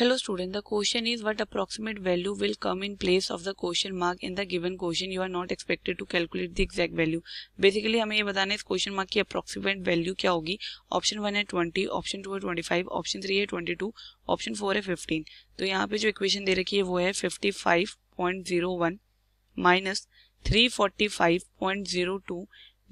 Hello student, the question is what approximate value will come in place of the question mark in the given question. You are not expected to calculate the exact value. Basically हमें ये बताना है इस question mark की approximate value क्या होगी. Option one है 20, option to है 25, option थ्री है 22, option फोर है 15. तो यहाँ पे जो equation दे रखी है वो है 55.01 minus 345.02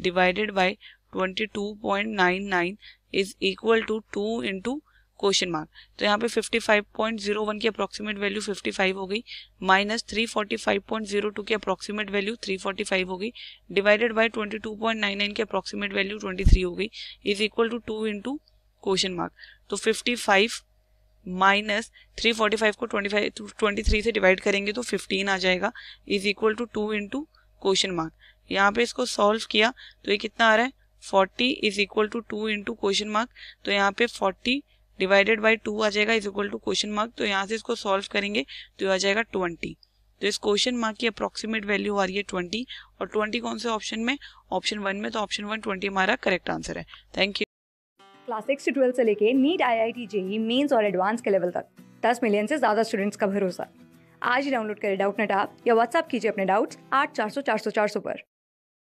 divided by 22.99 is equal to 2 into question mark तो यहाँ पे 55.01 की अप्रोक्सीमेट वैल्यू 55 हो गई माइनस 345.02 की अप्रोक्सीमेट वैल्यू 345 हो गई डिवाइडेड बाय 22.99 की अप्रोक्सीमेट वैल्यू 23 हो गई is equal to two into question mark तो 55 माइनस 345 को 25 23 से डिवाइड करेंगे तो 15 आ जाएगा is equal to two into question mark यहाँ पे इसको सॉल्व किया तो ये कितना आ रहा है forty is equal to two into question mark तो यहाँ पे 40 डिवाइडेड बाई टू आ जाएगा is equal to question mark तो यहाँ से इसको सॉल्व करेंगे तो आ जाएगा ट्वेंटी तो इस क्वेश्चन मार्क की अप्रोक्सीमेट वैल्यू आ रही है ट्वेंटी और ट्वेंटी कौन से ऑप्शन में ऑप्शन वन में तो ऑप्शन वन ट्वेंटी हमारा करेक्ट आंसर है थैंक यू क्लास सिक्स से ट्वेल्थ से लेके NEET I I T JEE mains और एडवांस के लेवल तक दस मिलियन से ज्यादा स्टूडेंट्स का भरोसा आज ही डाउनलोड करें डाउट नेट आप या व्हाट्सअप कीजिए अपने डाउट्स आठ चार सौ चार सौ चार सौ पर